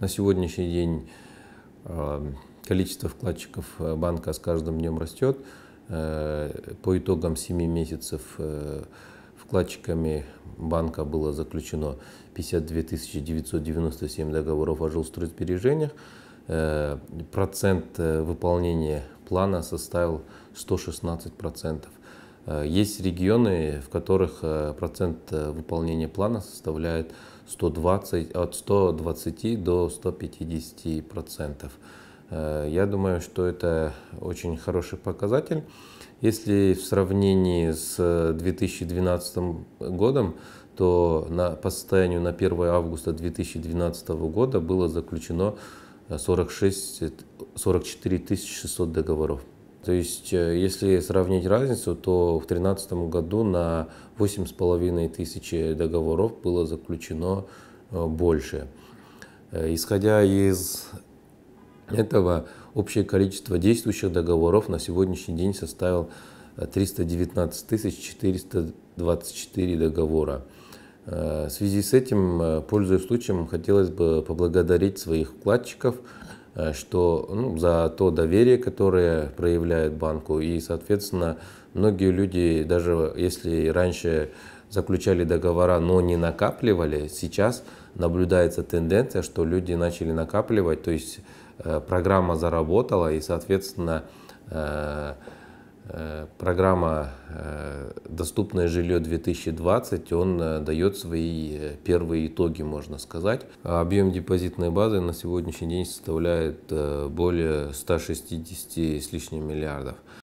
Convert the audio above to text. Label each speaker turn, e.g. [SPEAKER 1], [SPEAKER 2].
[SPEAKER 1] На сегодняшний день э, количество вкладчиков э, банка с каждым днем растет. Э, по итогам 7 месяцев вкладчиками банка было заключено 52 997 договоров о жилстройсбережениях. Процент выполнения плана составил 116 процентов. Э, есть регионы, в которых э, процент э, выполнения плана составляет 120, от 120 до 150 процентов. Я думаю, что это очень хороший показатель. Если в сравнении с 2012 годом, то на, по состоянию на 1 августа 2012 года было заключено 46, 44 600 договоров. То есть, э, если сравнить разницу, то в 2013 году на 8,5 тысячи договоров было заключено э, больше. Э, исходя из этого, общее количество действующих договоров на сегодняшний день составил 319 424 договора. В связи с этим, пользуясь случаем, хотелось бы поблагодарить своих вкладчиков, Э, что ну, за то доверие, которое проявляет банку, и, соответственно, многие люди, даже если раньше заключали договора, но не накапливали, сейчас наблюдается тенденция, что люди начали накапливать, то есть э, программа заработала, и, соответственно, э, Э, программа э, «Доступное жилье-2020», он э, дает свои первые итоги, можно сказать. А объем депозитной базы на сегодняшний день составляет более 160 с лишним миллиардов.